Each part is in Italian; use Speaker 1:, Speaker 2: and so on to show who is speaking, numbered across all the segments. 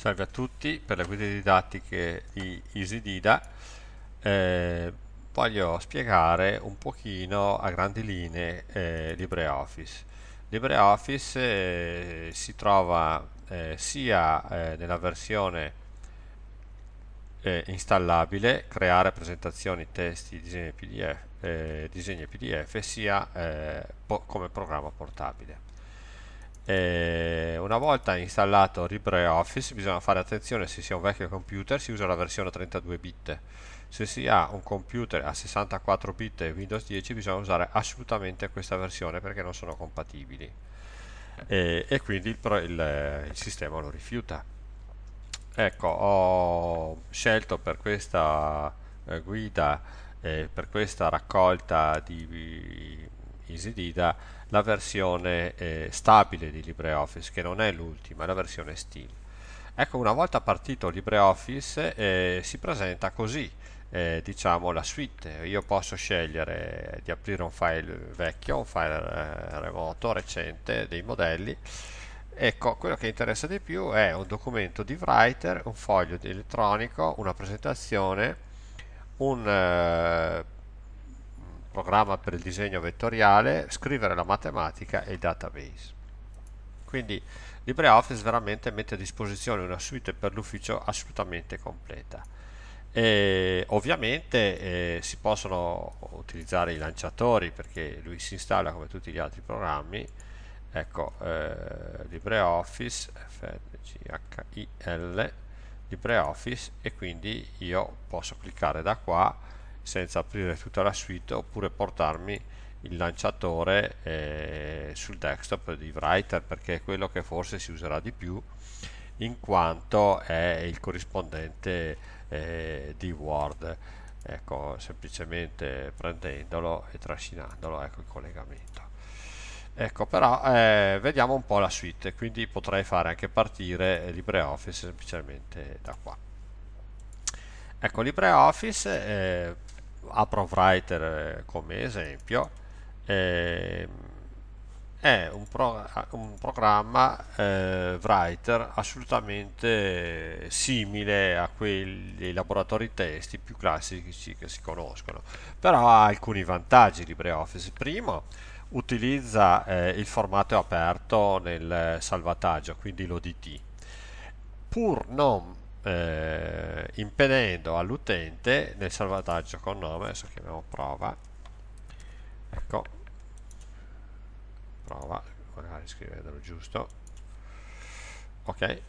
Speaker 1: Salve a tutti, per le guide didattiche di EasyDida eh, voglio spiegare un pochino a grandi linee eh, LibreOffice. LibreOffice eh, si trova eh, sia eh, nella versione eh, installabile, creare presentazioni, testi, disegni PDF, disegni PDF sia po come programma portabile. Eh, una volta installato LibreOffice bisogna fare attenzione se si ha un vecchio computer si usa la versione 32 bit se si ha un computer a 64 bit e Windows 10 bisogna usare assolutamente questa versione perché non sono compatibili e, eh, e quindi il, il, il, sistema lo rifiuta ecco ho scelto per questa eh, guida eh, per questa raccolta di EasyDida la versione eh, stabile di LibreOffice, che non è l'ultima, la versione Steam. Ecco, una volta partito LibreOffice eh, si presenta così, eh, diciamo, la suite. Io posso scegliere di aprire un file vecchio, un file eh, remoto, recente, dei modelli. Ecco, quello che interessa di più è un documento di writer, un foglio di elettronico, una presentazione, un eh, programma per il disegno vettoriale, scrivere la matematica e il database. Quindi LibreOffice veramente mette a disposizione una suite per l'ufficio assolutamente completa. E ovviamente eh, si possono utilizzare i lanciatori perché lui si installa come tutti gli altri programmi. Ecco, eh, LibreOffice, FNGHIL, LibreOffice e quindi io posso cliccare da qua senza aprire tutta la suite oppure portarmi il lanciatore eh, sul desktop di Writer perché è quello che forse si userà di più in quanto è il corrispondente eh, di Word ecco semplicemente prendendolo e trascinandolo ecco il collegamento ecco però eh, vediamo un po' la suite quindi potrei fare anche partire LibreOffice semplicemente da qua ecco LibreOffice eh, apro writer eh, come esempio eh, è un, pro, un programma eh, writer assolutamente simile a quelli laboratori testi più classici che si conoscono però ha alcuni vantaggi LibreOffice primo utilizza eh, il formato aperto nel salvataggio quindi l'ODT pur non eh, impedendo all'utente nel salvataggio con nome, adesso chiamiamo prova, ecco, prova, magari scrivendolo giusto, ok,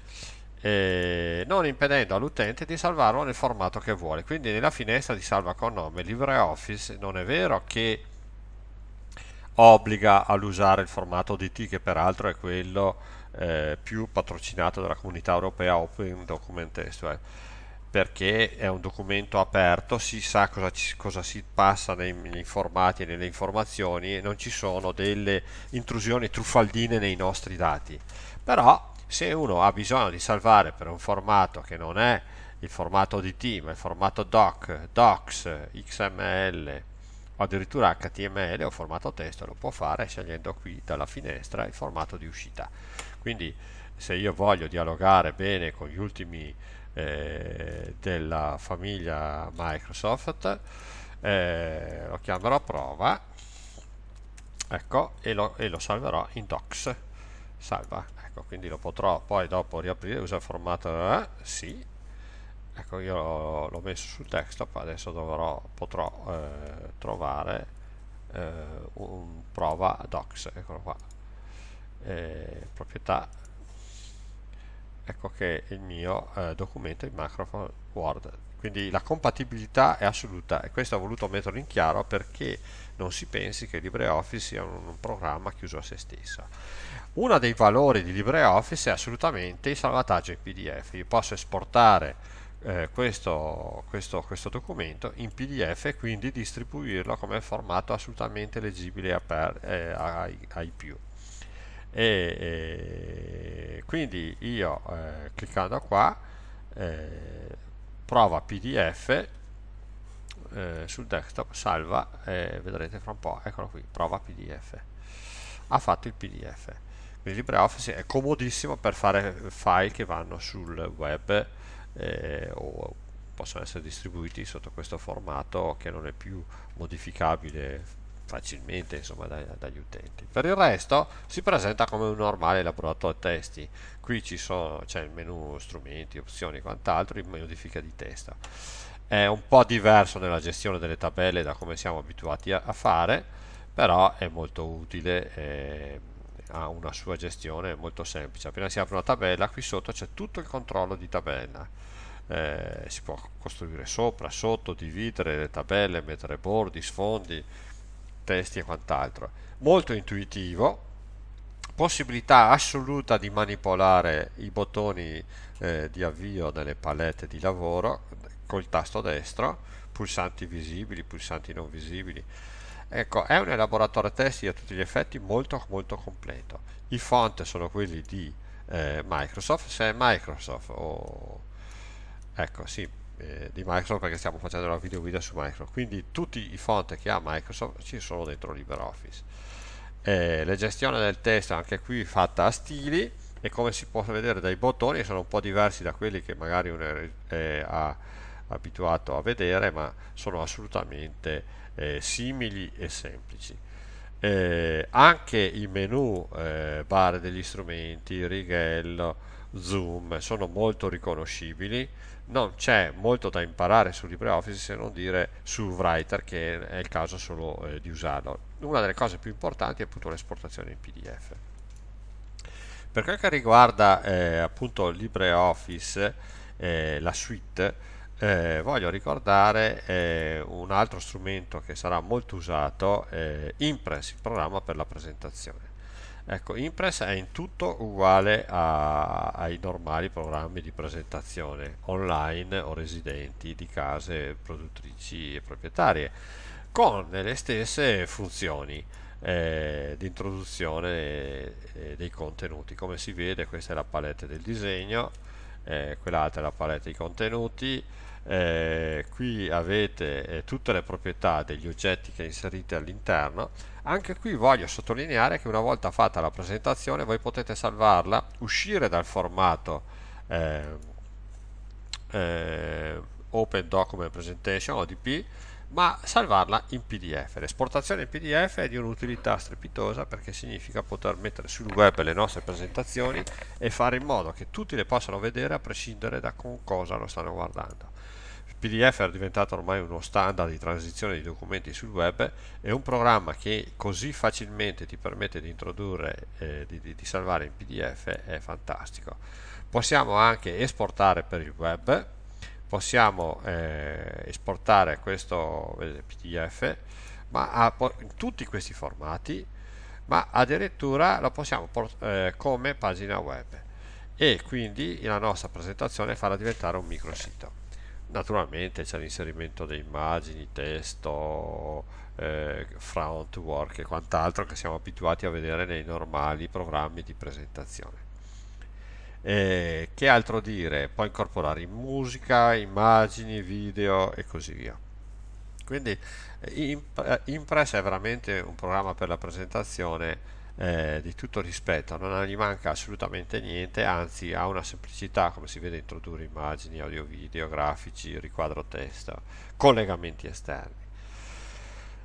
Speaker 1: eh, non impedendo all'utente di salvarlo nel formato che vuole, quindi nella finestra di salva con nome LibreOffice non è vero che obbliga all'usare il formato DT che peraltro è quello eh, più patrocinato dalla comunità europea Open Document Test, eh. perché è un documento aperto, si sa cosa, ci, cosa si passa nei, nei, formati e nelle informazioni e non ci sono delle intrusioni truffaldine nei nostri dati. Però se uno ha bisogno di salvare per un formato che non è il formato DT, ma il formato DOC, DOCS, XML, o addirittura HTML o formato testo lo può fare scegliendo qui dalla finestra il formato di uscita. Quindi se io voglio dialogare bene con gli ultimi eh, della famiglia Microsoft, eh, lo chiamerò prova ecco, e, lo, e lo salverò in docs. Salva, ecco, quindi lo potrò poi dopo riaprire, usa il formato, eh, sì, ecco io l'ho messo sul desktop adesso dovrò, potrò eh, trovare eh, un prova docs eccolo qua eh, proprietà ecco che il mio eh, documento in Microsoft Word quindi la compatibilità è assoluta e questo ho voluto metterlo in chiaro perché non si pensi che LibreOffice sia un, un programma chiuso a se stesso uno dei valori di LibreOffice è assolutamente il salvataggio in PDF io posso esportare eh, questo, questo, questo, documento in PDF e quindi distribuirlo come formato assolutamente leggibile per, eh, ai, ai più e, e eh, quindi io eh, cliccando qua eh, prova pdf eh, sul desktop salva e vedrete fra un po' eccolo qui prova pdf ha fatto il pdf quindi LibreOffice è comodissimo per fare file che vanno sul web eh, o possono essere distribuiti sotto questo formato che non è più modificabile facilmente insomma, dai, dagli utenti. Per il resto si presenta come un normale laboratorio testi, qui c'è il menu strumenti, opzioni e quant'altro, il modifica di testa. È un po' diverso nella gestione delle tabelle da come siamo abituati a, a fare, però è molto utile. Eh, ha una sua gestione molto semplice. Appena si apre una tabella, qui sotto c'è tutto il controllo di tabella. Eh, si può costruire sopra, sotto, dividere le tabelle, mettere bordi, sfondi, testi e quant'altro. Molto intuitivo, possibilità assoluta di manipolare i bottoni eh, di avvio delle palette di lavoro col tasto destro, pulsanti visibili, pulsanti non visibili. Ecco, è un elaboratore testi a tutti gli effetti molto molto completo. I font sono quelli di eh, Microsoft, se è Microsoft o... Oh, ecco, sì, eh, di Microsoft perché stiamo facendo la video guida su Microsoft quindi tutti i font che ha Microsoft ci sono dentro LibreOffice eh, la gestione del testo anche qui fatta a stili e come si può vedere dai bottoni sono un po' diversi da quelli che magari uno è, ha abituato a vedere ma sono assolutamente eh, simili e semplici eh, anche i menu eh, bar degli strumenti, righello, zoom sono molto riconoscibili non c'è molto da imparare su LibreOffice se non dire su Writer che è il caso solo eh, di usarlo. Una delle cose più importanti è appunto l'esportazione in PDF. Per quel che riguarda eh, appunto LibreOffice, eh, la suite, eh, voglio ricordare eh, un altro strumento che sarà molto usato, eh, Impress, il programma per la presentazione Ecco, Impress è in tutto uguale a, ai normali programmi di presentazione online o residenti di case produttrici e proprietarie, con le stesse funzioni eh, di introduzione eh, dei contenuti. Come si vede questa è la palette del disegno, eh, quell'altra è la palette dei contenuti, eh, qui avete eh, tutte le proprietà degli oggetti che inserite all'interno anche qui voglio sottolineare che una volta fatta la presentazione voi potete salvarla uscire dal formato ehm, eh, Open Document Presentation ODP ma salvarla in PDF. L'esportazione in PDF è di un'utilità strepitosa perché significa poter mettere sul web le nostre presentazioni e fare in modo che tutti le possano vedere a prescindere da con cosa lo stanno guardando. PDF era diventato ormai uno standard di transizione di documenti sul web e un programma che così facilmente ti permette di introdurre, eh, di, di, salvare in PDF è fantastico. Possiamo anche esportare per il web, possiamo eh, esportare questo vedete, PDF ma a, in tutti questi formati ma addirittura lo possiamo eh, come pagina web e quindi la nostra presentazione farà diventare un microsito Naturalmente c'è l'inserimento di immagini, testo, eh, front work e quant'altro che siamo abituati a vedere nei normali programmi di presentazione. E eh, che altro dire? Può incorporare musica, immagini, video e così via. Quindi eh, eh, Impress è veramente un programma per la presentazione eh, di tutto rispetto, non gli manca assolutamente niente, anzi ha una semplicità come si vede introdurre immagini, audio video, grafici, riquadro testo, collegamenti esterni.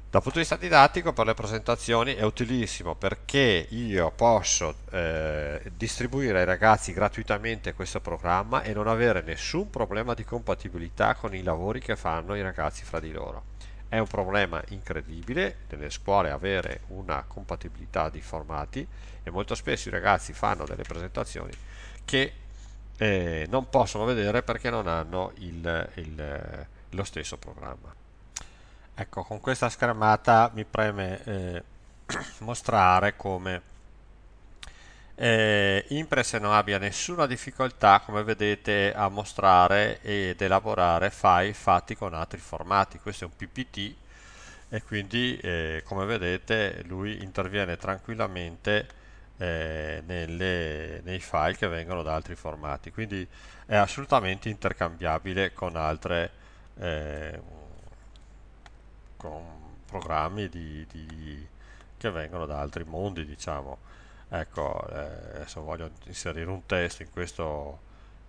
Speaker 1: Dal punto di vista didattico per le presentazioni è utilissimo perché io posso eh, distribuire ai ragazzi gratuitamente questo programma e non avere nessun problema di compatibilità con i lavori che fanno i ragazzi fra di loro. È un problema incredibile nelle scuole avere una compatibilità di formati e molto spesso i ragazzi fanno delle presentazioni che eh, non possono vedere perché non hanno il, il, lo stesso programma. Ecco, con questa schermata mi preme eh, mostrare come eh, Imprese non abbia nessuna difficoltà, come vedete, a mostrare ed elaborare file fatti con altri formati. Questo è un PPT e quindi, eh, come vedete, lui interviene tranquillamente eh, nelle, nei file che vengono da altri formati. Quindi è assolutamente intercambiabile con altre eh, con programmi di, di, che vengono da altri mondi, diciamo ecco eh, adesso voglio inserire un test in, questo,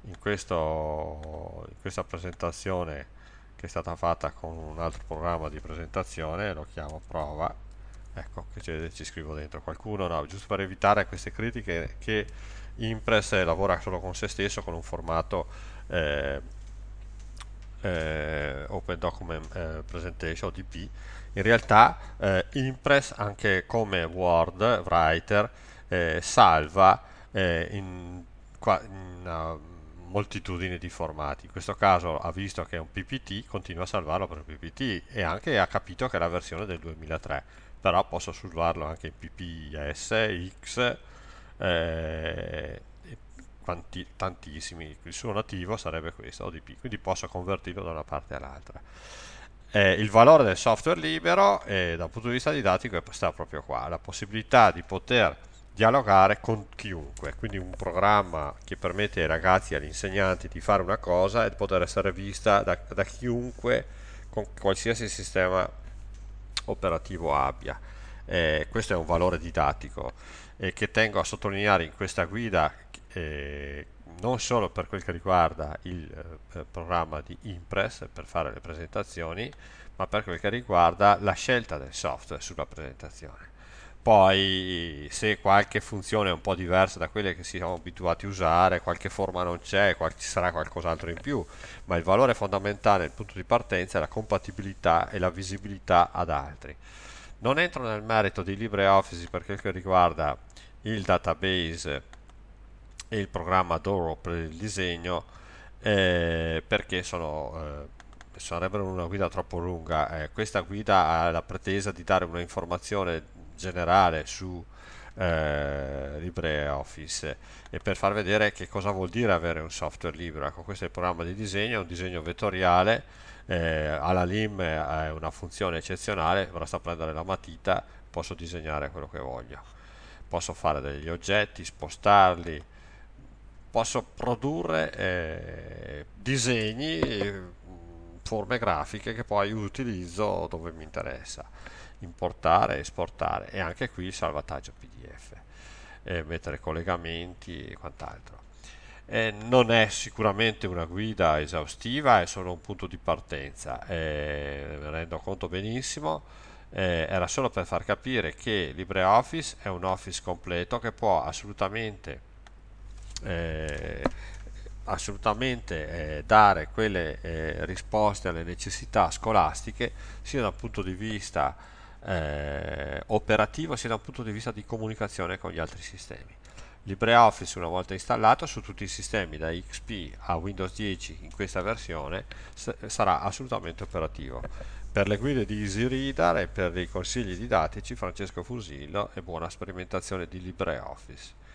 Speaker 1: in, questo, in questa presentazione che è stata fatta con un altro programma di presentazione lo chiamo prova ecco che ci, ci scrivo dentro qualcuno no giusto per evitare queste critiche che Impress lavora solo con se stesso con un formato eh, eh, Open Document eh, Presentation ODP in realtà eh, Impress anche come Word Writer eh, salva eh, in, qua, in una moltitudine di formati. In questo caso ha visto che è un PPT, continua a salvarlo per un PPT e anche ha capito che è la versione del 2003, però posso salvarlo anche in PPS, X, eh, tanti, tantissimi. Il suo nativo sarebbe questo, ODP, quindi posso convertirlo da una parte all'altra. Eh, il valore del software libero eh, dal punto di vista didattico sta proprio qua, la possibilità di poter dialogare con chiunque, quindi un programma che permette ai ragazzi e agli insegnanti di fare una cosa e di poter essere vista da, da chiunque con qualsiasi sistema operativo abbia. Eh, questo è un valore didattico eh, che tengo a sottolineare in questa guida eh, non solo per quel che riguarda il eh, programma di Impress per fare le presentazioni, ma per quel che riguarda la scelta del software sulla presentazione poi se qualche funzione è un po' diversa da quelle che siamo abituati a usare, qualche forma non c'è, qual- ci sarà qualcos'altro in più, ma il valore fondamentale, il punto di partenza è la compatibilità e la visibilità ad altri. Non entro nel merito di LibreOffice per quel che riguarda il database e il programma Doro per il disegno, eh, perché sono... Eh, sarebbero una guida troppo lunga. Eh, questa guida ha la pretesa di dare una informazione generale su eh, LibreOffice e per far vedere che cosa vuol dire avere un software libero. Ecco, questo è il programma di disegno, è un disegno vettoriale, eh, alla LIM eh, è una funzione eccezionale, basta prendere la matita, posso disegnare quello che voglio. Posso fare degli oggetti, spostarli, posso produrre eh, disegni, forme grafiche che poi utilizzo dove mi interessa importare, esportare e anche qui salvataggio PDF, eh, mettere collegamenti e quant'altro. Eh, non è sicuramente una guida esaustiva, è solo un punto di partenza, eh, me rendo conto benissimo, eh, era solo per far capire che LibreOffice è un office completo che può assolutamente, eh, assolutamente eh, dare quelle eh, risposte alle necessità scolastiche sia dal punto di vista eh, operativo sia da un punto di vista di comunicazione con gli altri sistemi. LibreOffice una volta installato su tutti i sistemi da XP a Windows 10 in questa versione sarà assolutamente operativo. Per le guide di EasyReader e per i consigli didattici Francesco Fusillo e buona sperimentazione di LibreOffice.